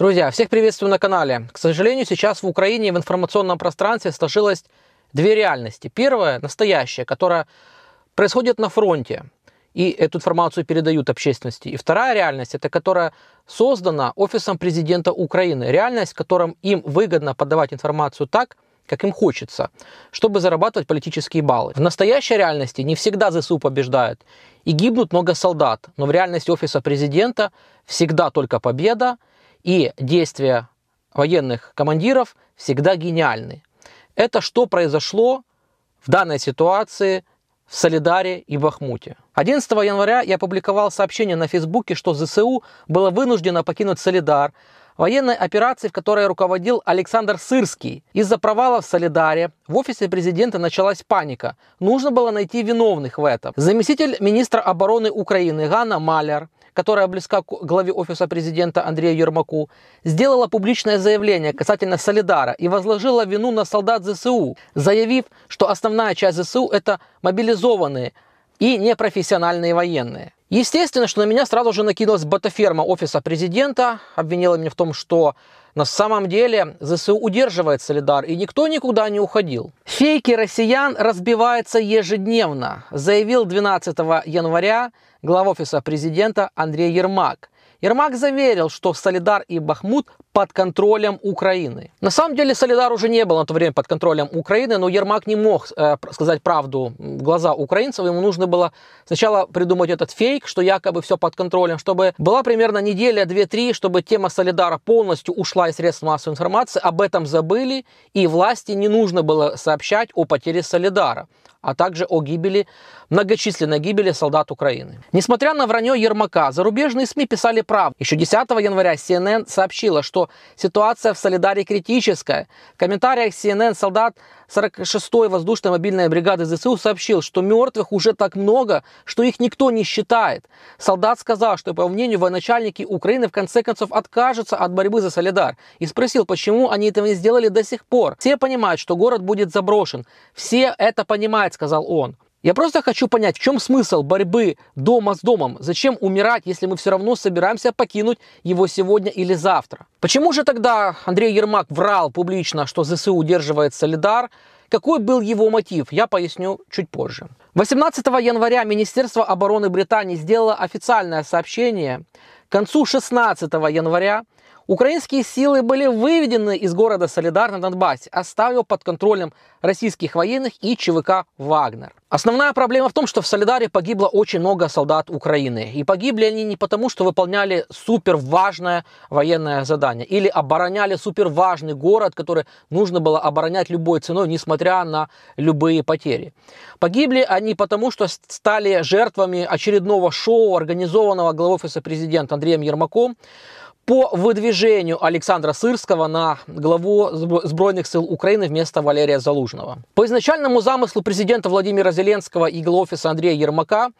Друзья, всех приветствую на канале. К сожалению, сейчас в Украине в информационном пространстве сложилось две реальности. Первая, настоящая, которая происходит на фронте, и эту информацию передают общественности. И вторая реальность, это которая создана Офисом Президента Украины. Реальность, в котором им выгодно подавать информацию так, как им хочется, чтобы зарабатывать политические баллы. В настоящей реальности не всегда ЗСУ побеждает и гибнут много солдат, но в реальности Офиса Президента всегда только победа – и действия военных командиров всегда гениальны. Это что произошло в данной ситуации в Солидаре и Бахмуте. 11 января я опубликовал сообщение на Фейсбуке, что ЗСУ было вынуждено покинуть Солидар, военной операции, в которой руководил Александр Сырский. Из-за провала в Солидаре в офисе президента началась паника. Нужно было найти виновных в этом. Заместитель министра обороны Украины Ганна Малер которая близка к главе Офиса президента Андрею Ермаку, сделала публичное заявление касательно Солидара и возложила вину на солдат ЗСУ, заявив, что основная часть ЗСУ – это мобилизованные и непрофессиональные военные. Естественно, что на меня сразу же накинулась батаферма офиса президента, обвинила меня в том, что на самом деле ЗСУ удерживает Солидар, и никто никуда не уходил. Фейки россиян разбиваются ежедневно, заявил 12 января глава офиса президента Андрей Ермак – Ермак заверил, что Солидар и Бахмут под контролем Украины. На самом деле Солидар уже не был на то время под контролем Украины, но Ермак не мог э, сказать правду в глаза украинцев. Ему нужно было сначала придумать этот фейк, что якобы все под контролем, чтобы была примерно неделя, две-три, чтобы тема Солидара полностью ушла из средств массовой информации. Об этом забыли, и власти не нужно было сообщать о потере Солидара а также о гибели, многочисленной гибели солдат Украины. Несмотря на вранье Ермака, зарубежные СМИ писали прав. Еще 10 января CNN сообщила, что ситуация в Солидаре критическая. В комментариях CNN солдат 46-й воздушной мобильной бригады ЗСУ сообщил, что мертвых уже так много, что их никто не считает. Солдат сказал, что, по мнению, военачальники Украины в конце концов откажутся от борьбы за Солидар и спросил, почему они этого не сделали до сих пор. Все понимают, что город будет заброшен. Все это понимают, сказал он. Я просто хочу понять, в чем смысл борьбы дома с домом? Зачем умирать, если мы все равно собираемся покинуть его сегодня или завтра? Почему же тогда Андрей Ермак врал публично, что ЗСУ удерживает Солидар? Какой был его мотив, я поясню чуть позже. 18 января Министерство обороны Британии сделало официальное сообщение. К концу 16 января Украинские силы были выведены из города Солидар на Донбассе, оставив а под контролем российских военных и ЧВК «Вагнер». Основная проблема в том, что в Солидаре погибло очень много солдат Украины. И погибли они не потому, что выполняли суперважное военное задание или обороняли суперважный город, который нужно было оборонять любой ценой, несмотря на любые потери. Погибли они потому, что стали жертвами очередного шоу, организованного главой офиса президента Андреем Ермаком, по выдвижению Александра Сырского на главу Сбройных сил Украины вместо Валерия Залужного. По изначальному замыслу президента Владимира Зеленского и офиса Андрея Ермака,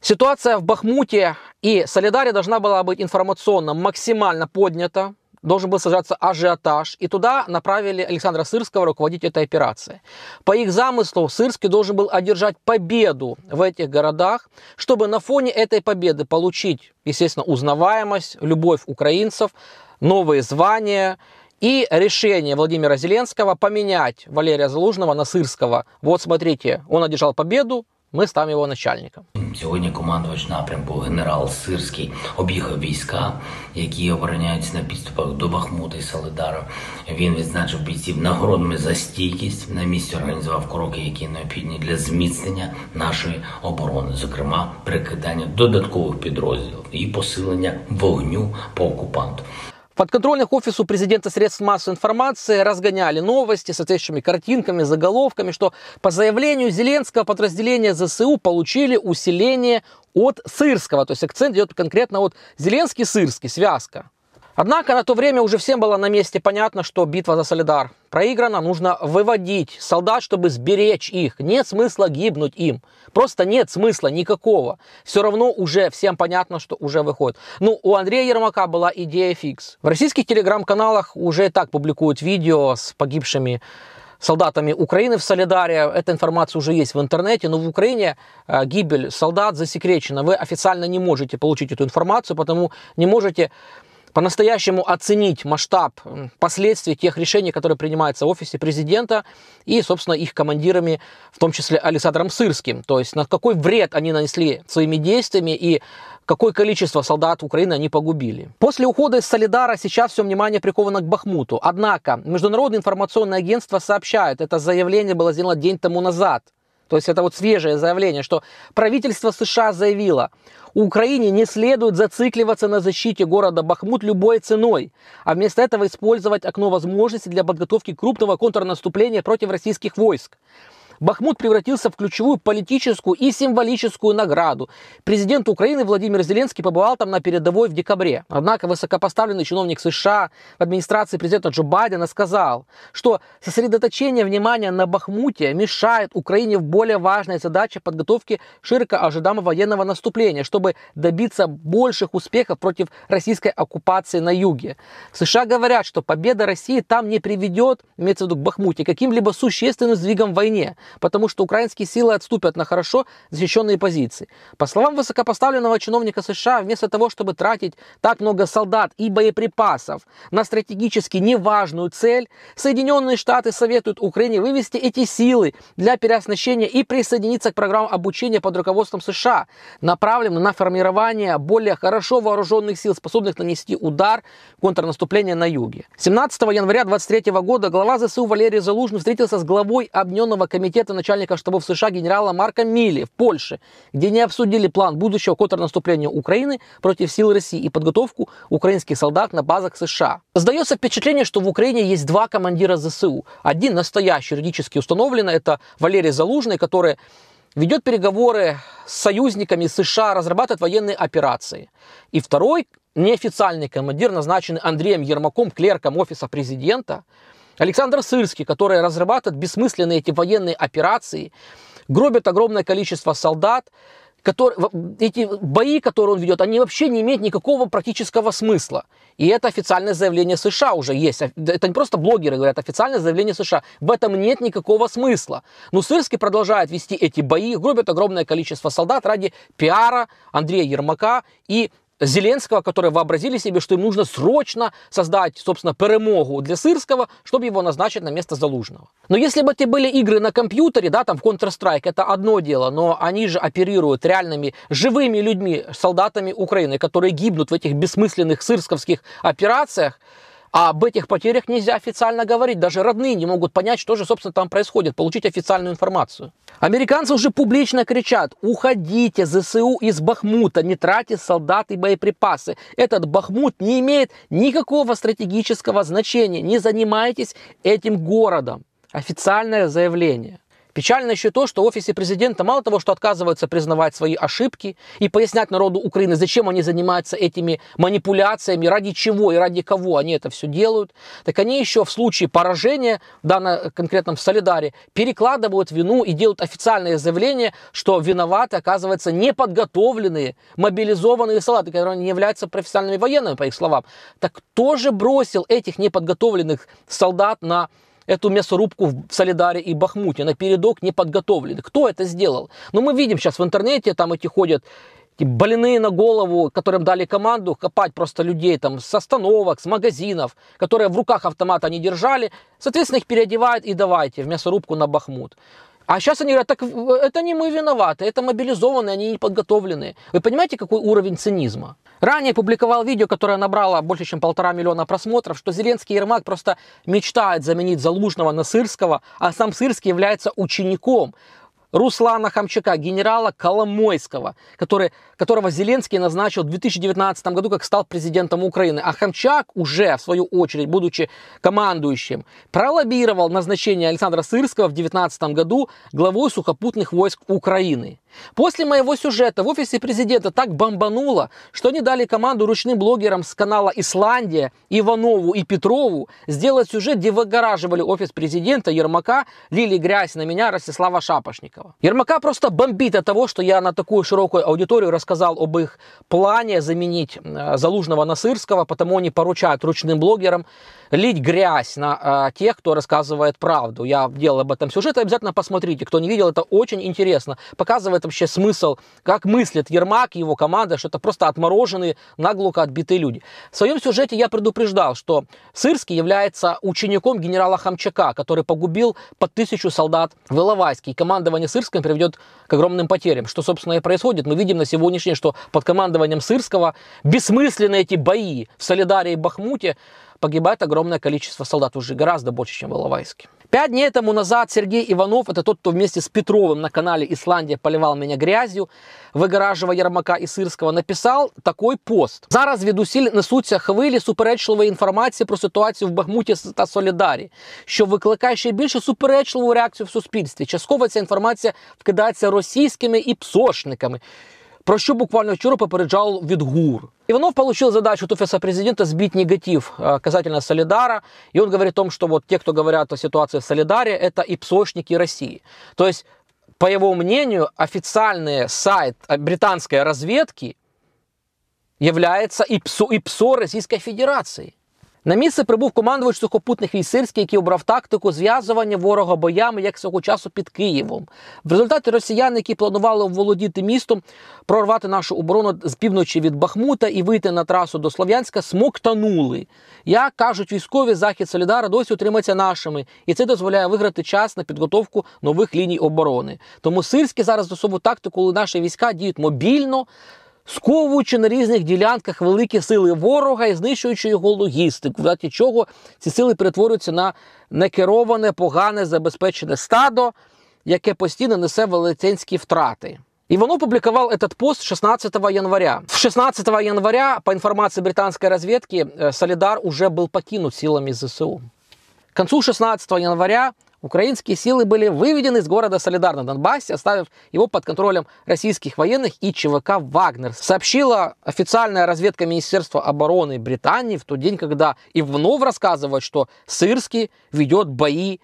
ситуация в Бахмуте и Солидаре должна была быть информационно максимально поднята, должен был сажаться ажиотаж, и туда направили Александра Сырского руководить этой операцией. По их замыслу, Сырский должен был одержать победу в этих городах, чтобы на фоне этой победы получить, естественно, узнаваемость, любовь украинцев, новые звания и решение Владимира Зеленского поменять Валерия Залужного на Сырского. Вот смотрите, он одержал победу, Ми став його начальником. Сьогодні командувач напрямку генерал Сирський об'їхав війська, які обороняються на підступах до Бахмута і Солидара. Він відзначив бійців нагородами за стійкість. На місці організував кроки, які необхідні для зміцнення нашої оборони, зокрема, прикидання додаткових підрозділів і посилення вогню по окупанту. Подконтрольных офису президента средств массовой информации разгоняли новости с соответствующими картинками, заголовками, что по заявлению Зеленского подразделения ЗСУ получили усиление от Сырского. То есть акцент идет конкретно от Зеленский-Сырский, связка. Однако на то время уже всем было на месте понятно, что битва за Солидар проиграна, нужно выводить солдат, чтобы сберечь их. Нет смысла гибнуть им. Просто нет смысла никакого. Все равно уже всем понятно, что уже выходит. Ну, у Андрея Ермака была идея фикс. В российских телеграм-каналах уже и так публикуют видео с погибшими солдатами Украины в Солидаре. Эта информация уже есть в интернете, но в Украине э, гибель солдат засекречена. Вы официально не можете получить эту информацию, потому не можете по-настоящему оценить масштаб последствий тех решений, которые принимаются в офисе президента и, собственно, их командирами, в том числе Александром Сырским. То есть, на какой вред они нанесли своими действиями и какое количество солдат Украины они погубили. После ухода из Солидара сейчас все внимание приковано к Бахмуту. Однако, Международное информационное агентство сообщает, это заявление было сделано день тому назад, то есть это вот свежее заявление, что правительство США заявило, Украине не следует зацикливаться на защите города Бахмут любой ценой, а вместо этого использовать окно возможностей для подготовки крупного контрнаступления против российских войск. Бахмут превратился в ключевую политическую и символическую награду. Президент Украины Владимир Зеленский побывал там на передовой в декабре. Однако высокопоставленный чиновник США в администрации президента Джо Байдена сказал, что сосредоточение внимания на Бахмуте мешает Украине в более важной задаче подготовки широко ожидаемого военного наступления, чтобы добиться больших успехов против российской оккупации на юге. США говорят, что победа России там не приведет, имеется в виду к Бахмуте, каким-либо существенным сдвигом в войне потому что украинские силы отступят на хорошо защищенные позиции. По словам высокопоставленного чиновника США, вместо того, чтобы тратить так много солдат и боеприпасов на стратегически неважную цель, Соединенные Штаты советуют Украине вывести эти силы для переоснащения и присоединиться к программам обучения под руководством США, направленным на формирование более хорошо вооруженных сил, способных нанести удар контрнаступления на юге. 17 января 2023 года глава ЗСУ Валерий Залужный встретился с главой Объединенного комитета пикета начальника штабов США генерала Марка Милли в Польше, где не обсудили план будущего контрнаступления Украины против сил России и подготовку украинских солдат на базах США. Сдается впечатление, что в Украине есть два командира ЗСУ. Один настоящий, юридически установлено, это Валерий Залужный, который ведет переговоры с союзниками США, разрабатывает военные операции. И второй неофициальный командир, назначенный Андреем Ермаком, клерком офиса президента, Александр Сырский, который разрабатывает бессмысленные эти военные операции, гробит огромное количество солдат, который, эти бои, которые он ведет, они вообще не имеют никакого практического смысла. И это официальное заявление США уже есть. Это не просто блогеры говорят, официальное заявление США. В этом нет никакого смысла. Но Сырский продолжает вести эти бои, гробит огромное количество солдат ради пиара Андрея Ермака и Зеленского, которые вообразили себе, что им нужно срочно создать, собственно, перемогу для Сырского, чтобы его назначить на место Залужного. Но если бы эти были игры на компьютере, да, там в Counter-Strike, это одно дело, но они же оперируют реальными живыми людьми, солдатами Украины, которые гибнут в этих бессмысленных сырсковских операциях, а об этих потерях нельзя официально говорить. Даже родные не могут понять, что же, собственно, там происходит, получить официальную информацию. Американцы уже публично кричат, уходите, ЗСУ из Бахмута, не тратьте солдат и боеприпасы. Этот Бахмут не имеет никакого стратегического значения, не занимайтесь этим городом. Официальное заявление. Печально еще то, что в офисе президента мало того, что отказываются признавать свои ошибки и пояснять народу Украины, зачем они занимаются этими манипуляциями, ради чего и ради кого они это все делают, так они еще в случае поражения, в данном конкретном в Солидаре, перекладывают вину и делают официальное заявление, что виноваты, оказывается, неподготовленные, мобилизованные солдаты, которые не являются профессиональными военными, по их словам. Так кто же бросил этих неподготовленных солдат на эту мясорубку в Солидаре и Бахмуте, на передок не подготовлены. Кто это сделал? Ну, мы видим сейчас в интернете, там эти ходят эти на голову, которым дали команду копать просто людей там с остановок, с магазинов, которые в руках автомата не держали. Соответственно, их переодевают и давайте в мясорубку на Бахмут. А сейчас они говорят, так э, это не мы виноваты, это мобилизованные, они не подготовленные. Вы понимаете, какой уровень цинизма? Ранее публиковал видео, которое набрало больше, чем полтора миллиона просмотров, что Зеленский и Ермак просто мечтает заменить Залужного на Сырского, а сам Сырский является учеником Руслана Хамчака, генерала Коломойского, который которого Зеленский назначил в 2019 году, как стал президентом Украины. А Хамчак уже, в свою очередь, будучи командующим, пролоббировал назначение Александра Сырского в 2019 году главой сухопутных войск Украины. После моего сюжета в офисе президента так бомбануло, что они дали команду ручным блогерам с канала «Исландия» Иванову и Петрову сделать сюжет, где выгораживали офис президента Ермака, лили грязь на меня Ростислава Шапошникова. Ермака просто бомбит от того, что я на такую широкую аудиторию рассказываю сказал об их плане заменить э, Залужного на Сырского, потому они поручают ручным блогерам лить грязь на э, тех, кто рассказывает правду. Я делал об этом сюжет, обязательно посмотрите. Кто не видел, это очень интересно. Показывает вообще смысл, как мыслит Ермак и его команда, что это просто отмороженные, наглухо отбитые люди. В своем сюжете я предупреждал, что Сырский является учеником генерала Хамчака, который погубил по тысячу солдат в Иловайске. И командование Сырским приведет к огромным потерям. Что, собственно, и происходит. Мы видим на сегодняшний день, что под командованием Сырского бессмысленны эти бои в Солидарии и Бахмуте. погибает огромное количество солдат, уже гораздо больше, чем в Иловайске. Пять дней тому назад Сергей Иванов, это тот, кто вместе с Петровым на канале «Исландия» поливал меня грязью, выгораживая Ярмака і Сирського, написав такий пост. Зараз від усіль несуться хвилі суперечливої інформації про ситуацію в Бахмуті та Солідарі, що викликає ще більше суперечливу реакцію в суспільстві. Частково ця інформація вкидається російськими і псошниками. про що буквально вчора попереджав від ГУР. Иванов получил задачу от Офиса Президента сбить негатив касательно Солидара. И он говорит о том, что вот те, кто говорят о ситуации в Солидаре, это ипсошники России. То есть, по его мнению, официальный сайт британской разведки является ИПСО, ИПСО Российской Федерации. На місце прибув командувач сухопутних військ Сирський, який обрав тактику зв'язування ворога боями як свого часу під Києвом. В результаті росіяни, які планували володіти містом, прорвати нашу оборону з півночі від Бахмута і вийти на трасу до Слов'янська, смоктанули. Як кажуть військові, захід Солідара досі утримається нашими, і це дозволяє виграти час на підготовку нових ліній оборони. Тому Сирський зараз досову тактику, коли наші війська діють мобільно сковуючи на різних ділянках великі сили ворога і знищуючи його логістику, в даті чого ці сили перетворюються на некероване, погане, забезпечене стадо, яке постійно несе велетенські втрати. І воно публиковал этот пост 16 января. 16 января, по інформації британської розвідки, е, Солідар уже був покинут силами ЗСУ. К концу 16 января Украинские силы были выведены из города Солидар на Донбассе, оставив его под контролем российских военных и ЧВК «Вагнер», сообщила официальная разведка Министерства обороны Британии в тот день, когда и вновь рассказывают, что Сырский ведет бои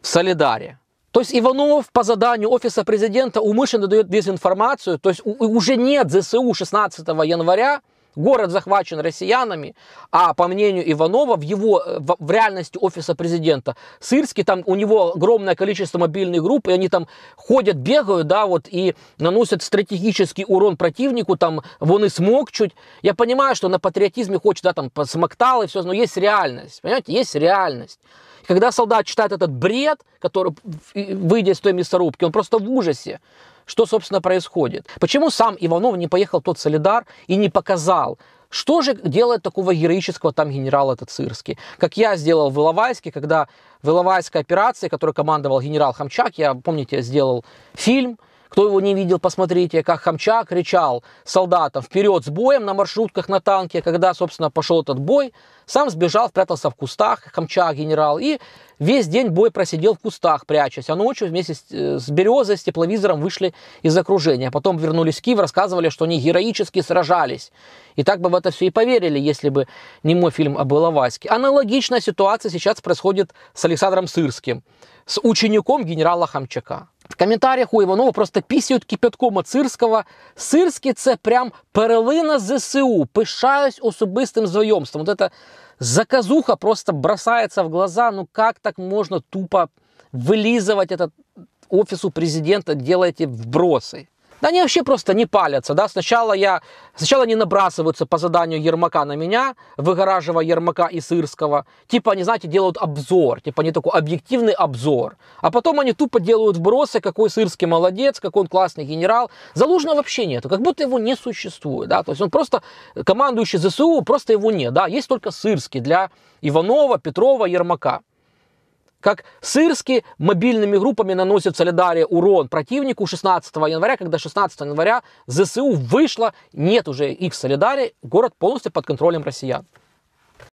в Солидаре. То есть Иванов по заданию Офиса Президента умышленно дает дезинформацию, то есть уже нет ЗСУ 16 января, Город захвачен россиянами, а по мнению Иванова, в его э, в, в реальности офиса президента Сырский, там у него огромное количество мобильных групп, и они там ходят, бегают, да, вот, и наносят стратегический урон противнику, там, вон и смог чуть. Я понимаю, что на патриотизме хочет, да, там, смоктал и все, но есть реальность, понимаете, есть реальность. Когда солдат читает этот бред, который выйдет из той мясорубки, он просто в ужасе что, собственно, происходит. Почему сам Иванов не поехал в тот Солидар и не показал, что же делает такого героического там генерала Тацирский? Как я сделал в Иловайске, когда в Иловайской операции, которой командовал генерал Хамчак, я, помните, сделал фильм – кто его не видел, посмотрите, как Хамчак кричал солдатам вперед с боем на маршрутках на танке, когда, собственно, пошел этот бой, сам сбежал, спрятался в кустах, Хамчак генерал, и весь день бой просидел в кустах, прячась, а ночью вместе с, э, с Березой, с тепловизором вышли из окружения, потом вернулись в Киев, рассказывали, что они героически сражались, и так бы в это все и поверили, если бы не мой фильм об Иловайске. Аналогичная ситуация сейчас происходит с Александром Сырским, с учеником генерала Хамчака. В коментарях у Іванова просто пісяють кипятком от Сирського. Сирський це прям перелина ЗСУ. Пишаюсь особистим знайомством. Вот эта заказуха просто бросается в глаза. Ну как так можно тупо вылизывать этот офису президента, делаете вбросы? Да они вообще просто не палятся, да. Сначала я, сначала они набрасываются по заданию Ермака на меня, выгораживая Ермака и Сырского. Типа они, знаете, делают обзор, типа они такой объективный обзор. А потом они тупо делают вбросы, какой Сырский молодец, какой он классный генерал. Залужного вообще нету, как будто его не существует, да. То есть он просто командующий ЗСУ, просто его нет, да. Есть только Сырский для Иванова, Петрова, Ермака как сырски мобильными группами наносят солидария урон противнику 16 января, когда 16 января ЗСУ вышла, нет уже их солидария, город полностью под контролем россиян.